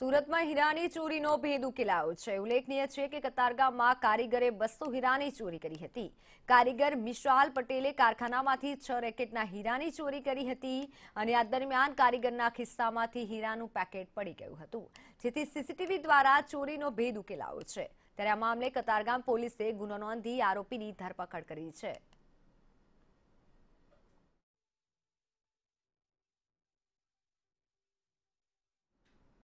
સુરતમાં હીરાની ચોરીનો ભેદ ઉકેલાયો છે ઉલ્લેખનીય છે કે કતારગામમાં કારીગરે બસો હીરાની ચોરી કરી હતી કારીગર મિશાલ પટેલે કારખાનામાંથી છ રેકેટના હીરાની ચોરી કરી હતી અને આ દરમિયાન કારીગરના ખિસ્સામાંથી હીરાનું પેકેટ પડી ગયું હતું જેથી સીસીટીવી દ્વારા ચોરીનો ભેદ ઉકેલાયો છે ત્યારે આ મામલે કતારગામ પોલીસે ગુનો નોંધી આરોપીની ધરપકડ કરી છે